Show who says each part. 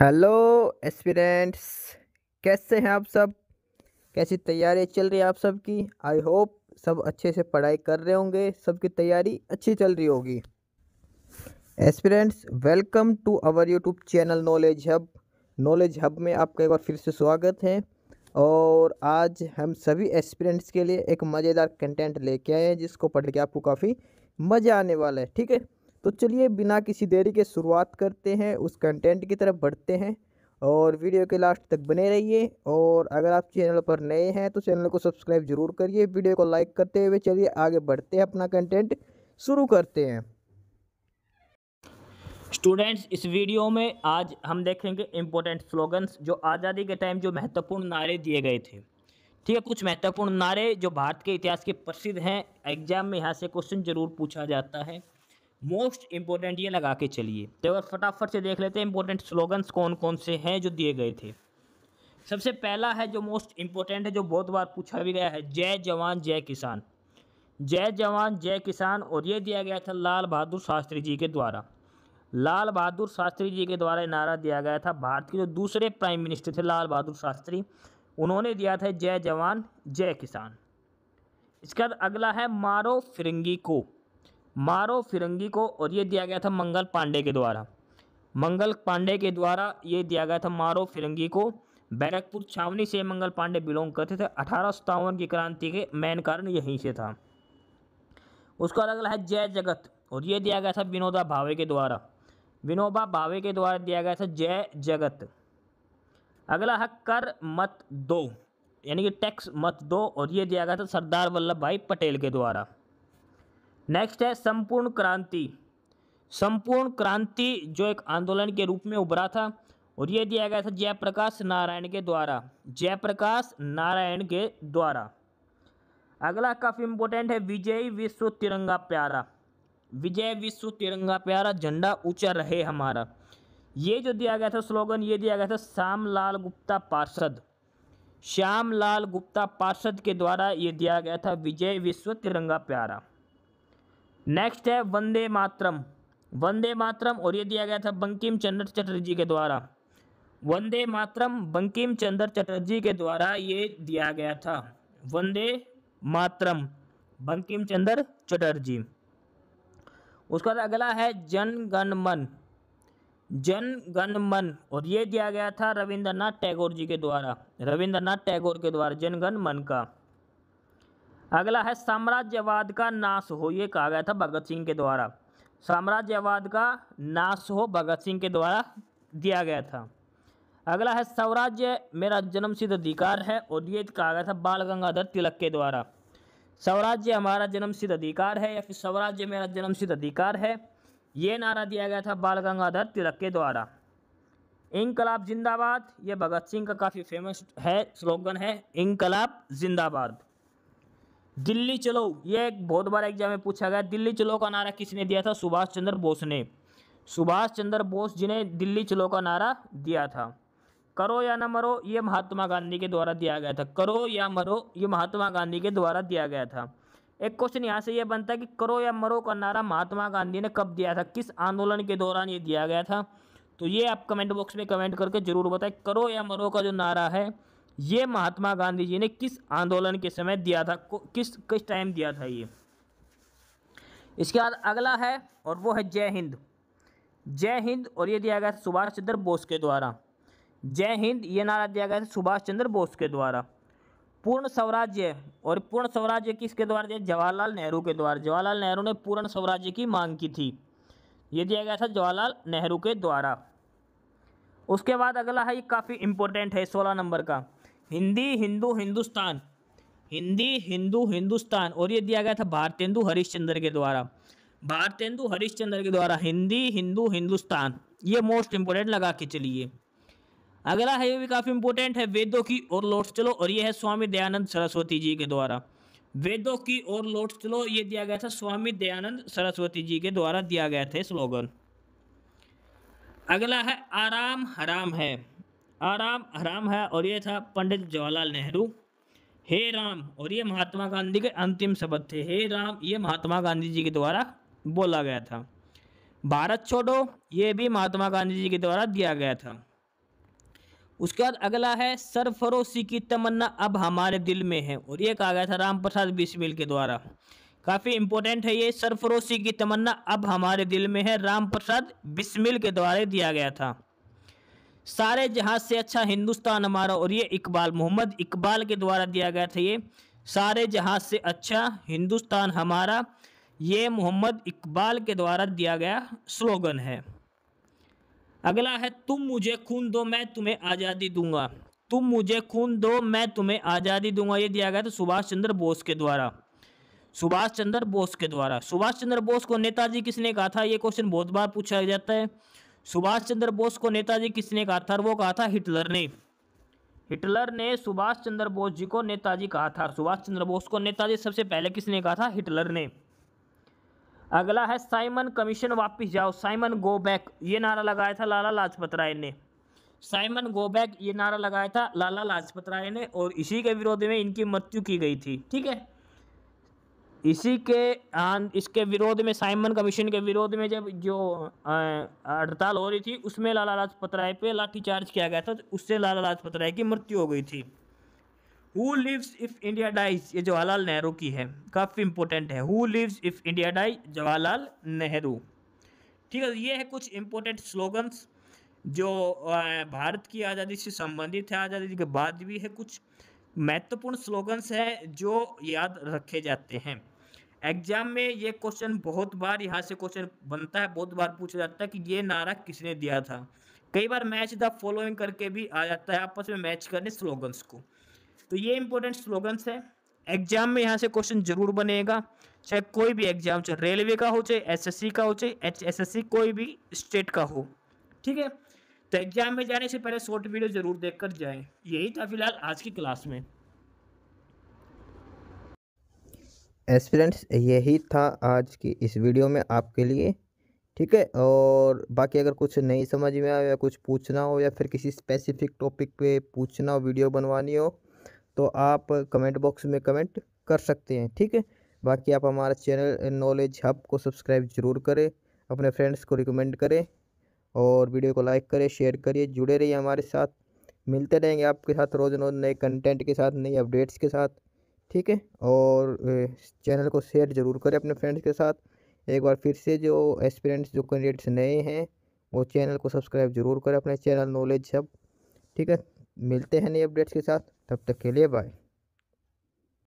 Speaker 1: hello aspirants कैसे हैं आप सब कैसी तैयारी चल रही है आप सब की आई होप सब अच्छे से पढ़ाई कर रहे होंगे सबकी तैयारी अच्छी चल रही होगी aspirants welcome to our YouTube channel knowledge hub knowledge hub में आपका एक बार फिर से स्वागत है और आज हम सभी एस्पिरेंट्स के लिए एक मज़ेदार कंटेंट लेके आए हैं जिसको पढ़ के आपको काफ़ी मज़ा आने वाला है ठीक है तो चलिए बिना किसी देरी के शुरुआत करते हैं उस कंटेंट की तरफ बढ़ते हैं और वीडियो के लास्ट तक बने रहिए और अगर आप चैनल पर नए हैं तो चैनल को सब्सक्राइब जरूर करिए वीडियो को लाइक करते हुए चलिए आगे बढ़ते हैं अपना कंटेंट शुरू करते हैं
Speaker 2: स्टूडेंट्स इस वीडियो में आज हम देखेंगे इम्पोर्टेंट स्लोगन्स जो आज़ादी के टाइम जो महत्वपूर्ण नारे दिए गए थे ठीक है कुछ महत्वपूर्ण नारे जो भारत के इतिहास के प्रसिद्ध हैं एग्जाम में यहाँ से क्वेश्चन जरूर पूछा जाता है मोस्ट इम्पोर्टेंट ये लगा के चलिए तो अगर फटाफट से देख लेते हैं इम्पोर्टेंट स्लोगन्स कौन कौन से हैं जो दिए गए थे सबसे पहला है जो मोस्ट इम्पोर्टेंट है जो बहुत बार पूछा भी गया है जय जवान जय किसान जय जवान जय किसान और ये दिया गया था लाल बहादुर शास्त्री जी के द्वारा लाल बहादुर शास्त्री जी के द्वारा नारा दिया गया था भारत के जो दूसरे प्राइम मिनिस्टर थे लाल बहादुर शास्त्री उन्होंने दिया था जय जवान जय किसान इसके बाद अगला है मारो फिरंगी को मारो फिरंगी को और ये दिया गया था मंगल पांडे के द्वारा मंगल पांडे के द्वारा ये दिया गया था मारो फिरंगी को बैरकपुर छावनी से मंगल पांडे बिलोंग करते थे अठारह की क्रांति के मेन कारण यहीं से था उसका अगला है जय जगत और ये दिया गया था विनोदा भावे के द्वारा विनोबा भावे के द्वारा दिया गया था जय जगत अगला है कर मत दो यानी कि टैक्स मत दो और ये दिया गया था सरदार वल्लभ भाई पटेल के द्वारा नेक्स्ट है संपूर्ण क्रांति संपूर्ण क्रांति जो एक आंदोलन के रूप में उभरा था और ये दिया गया था जयप्रकाश नारायण के द्वारा जयप्रकाश नारायण के द्वारा अगला काफ़ी इंपॉर्टेंट है विजय विश्व तिरंगा प्यारा विजय विश्व तिरंगा प्यारा झंडा ऊंचा रहे हमारा ये जो दिया गया था स्लोगन ये दिया गया था श्याम लाल गुप्ता पार्षद श्याम लाल गुप्ता पार्षद के द्वारा ये दिया गया था विजय विश्व तिरंगा प्यारा नेक्स्ट है वंदे मातरम वंदे मातरम और ये दिया गया था बंकिम चंद्र चटर्जी के द्वारा वंदे मातरम बंकिम चंद्र चटर्जी के द्वारा ये दिया गया था वंदे मातरम बंकिम चंद्र चटर्जी उसका अगला है जन गण मन जन गण मन और ये दिया गया था रविंद्रनाथ टैगोर जी के द्वारा रविंद्रनाथ टैगोर के द्वारा जन गण मन का अगला है साम्राज्यवाद का नाश हो ये कहा गया था भगत सिंह के द्वारा साम्राज्यवाद का नाश हो भगत सिंह के द्वारा दिया गया था अगला है स्वराज्य मेरा जन्मसिद्ध अधिकार है और ये कहा गया था बाल गंगाधर तिलक के द्वारा स्वराज्य हमारा जन्मसिद्ध अधिकार है या फिर स्वराज्य मेरा जन्मसिद्ध अधिकार है ये नारा दिया गया था बाल गंगाधर तिलक के द्वारा इनकलाब जिंदाबाद ये भगत सिंह का काफ़ी फेमस है स्लोगन है इनकलाब जिंदाबाद दिल्ली चलो ये एक बहुत बड़ा एग्जाम में पूछा गया दिल्ली चलो का नारा किसने दिया था सुभाष चंद्र बोस ने सुभाष चंद्र बोस जी ने दिल्ली चलो का नारा दिया था करो या ना मरो ये महात्मा गांधी के द्वारा दिया गया था करो या मरो ये महात्मा गांधी के द्वारा दिया गया था एक क्वेश्चन यहाँ से ये बनता है कि करो या मरो का नारा महात्मा गांधी ने कब दिया था किस आंदोलन के दौरान ये दिया गया था तो ये आप कमेंट बॉक्स में कमेंट करके जरूर बताएं करो या मरो का जो नारा है ये महात्मा गांधी जी ने किस आंदोलन के समय दिया था किस किस टाइम दिया था ये इसके बाद अगला है और वो है जय हिंद जय हिंद और ये दिया गया था सुभाष चंद्र बोस के द्वारा जय हिंद ये नारा दिया गया था सुभाष चंद्र बोस के द्वारा पूर्ण स्वराज्य और पूर्ण स्वराज्य किसके द्वारा दिया जवाहरलाल नेहरू के द्वारा जवाहरलाल नेहरू ने पूर्ण स्वराज्य की मांग की थी ये दिया गया था जवाहरलाल नेहरू के द्वारा उसके बाद अगला है ये काफ़ी इंपॉर्टेंट है सोलह नंबर का हिंदी हिंदू हिंदुस्तान हिंदी हिंदू हिंदुस्तान और ये दिया गया था भारतेंदु हरिश्चंद्र के द्वारा भारतेंदु हरिश्चंद्र के द्वारा हिंदी हिंदू हिंदुस्तान ये मोस्ट इम्पोर्टेंट लगा के चलिए अगला है ये भी काफ़ी इंपोर्टेंट है वेदों की और लौट चलो और ये है स्वामी दयानंद सरस्वती जी के द्वारा वेदों की ओर लौट चलो ये दिया गया था स्वामी दयानंद सरस्वती जी के द्वारा दिया गया था स्लोगन अगला है आराम हराम है आराम हराम है और ये था पंडित जवाहरलाल नेहरू हे राम और ये महात्मा गांधी के अंतिम शब्द थे हे राम ये महात्मा गांधी जी के द्वारा बोला गया था भारत छोड़ो ये भी महात्मा गांधी जी के द्वारा दिया गया था उसके बाद अगला है सरफरोशी की तमन्ना अब हमारे दिल में है और ये कहा गया था राम प्रसाद बिस्मिल के द्वारा काफ़ी इंपॉर्टेंट है ये सरफरोशी की तमन्ना अब हमारे दिल में है राम प्रसाद बिस्मिल के द्वारा दिया गया था सारे जहाज से अच्छा हिंदुस्तान हमारा और ये इकबाल मोहम्मद इकबाल के द्वारा दिया गया था ये सारे जहाज से अच्छा हिंदुस्तान हमारा ये मोहम्मद इकबाल के द्वारा दिया गया स्लोगन है अगला है तुम मुझे खून दो मैं तुम्हें आज़ादी दूंगा तुम मुझे खून दो मैं तुम्हें आज़ादी दूंगा ये दिया गया था सुभाष चंद्र बोस के द्वारा सुभाष चंद्र बोस के द्वारा सुभाष चंद्र बोस को नेताजी किसने कहा था ये क्वेश्चन बहुत बार पूछा जाता है सुभाष चंद्र बोस को नेताजी किसने कहा था वो कहा था हिटलर ने हिटलर ने सुभाष चंद्र बोस जी को नेताजी कहा था सुभाष चंद्र बोस को नेताजी सबसे पहले किसने कहा था हिटलर ने अगला है साइमन कमीशन वापिस जाओ साइमन गो बैक ये नारा लगाया था लाला लाजपत राय ने साइमन गो बैक ये नारा लगाया था लाला लाजपत राय ने और इसी के विरोध में इनकी मृत्यु की गई थी ठीक है इसी के आन, इसके विरोध में साइमन कमीशन के विरोध में जब जो हड़ताल हो रही थी उसमें लाला लाजपत राय पे लाठीचार्ज किया गया था तो उससे लाला लाजपत राय की मृत्यु हो गई थी who lives if India dies ये जवाहरलाल नेहरू की है काफ़ी इंपॉर्टेंट है who lives if India dies Jawaharlal Nehru ठीक है ये है कुछ इम्पोर्टेंट स्लोगन्स जो भारत की आज़ादी से संबंधित है आज़ादी के बाद भी है कुछ महत्वपूर्ण स्लोगन्स हैं जो याद रखे जाते हैं एग्जाम में ये क्वेश्चन बहुत बार यहाँ से क्वेश्चन बनता है बहुत बार पूछा जाता है कि ये नारा किसने दिया था कई बार मैच द फॉलोइंग करके भी आ जाता है आपस में मैच करने स्लोगन्स को तो ये इंपॉर्टेंट स्लोगन्स है एग्जाम में यहाँ से क्वेश्चन जरूर बनेगा चाहे कोई भी एग्जाम चाहे रेलवे का हो चाहे एसएससी का हो चाहे एचएसएससी कोई भी स्टेट का हो ठीक है तो एग्जाम में जाने से पहले शॉर्ट वीडियो जरूर देखकर जाएं यही था फिलहाल आज की क्लास में
Speaker 1: एस्पिरेंट्स यही था आज की इस वीडियो में आपके लिए ठीक है और बाकी अगर कुछ नहीं समझ में आया या कुछ पूछना हो या फिर किसी स्पेसिफिक टॉपिक पे पूछना हो वीडियो बनवानी हो तो आप कमेंट बॉक्स में कमेंट कर सकते हैं ठीक है बाकी आप हमारा चैनल नॉलेज हब को सब्सक्राइब ज़रूर करें अपने फ्रेंड्स को रिकमेंड करें और वीडियो को लाइक करें शेयर करिए जुड़े रहिए हमारे साथ मिलते रहेंगे आपके साथ रोज़ रोज़ नए कंटेंट के साथ नई अपडेट्स के साथ ठीक है और चैनल को शेयर ज़रूर करें अपने फ्रेंड्स के साथ एक बार फिर से जो एक्सपीरियंस जो कैंडिडेट्स नए हैं वो चैनल को सब्सक्राइब ज़रूर करें अपने चैनल नॉलेज सब ठीक है मिलते हैं नई अपडेट्स के साथ तब तक के लिए बाय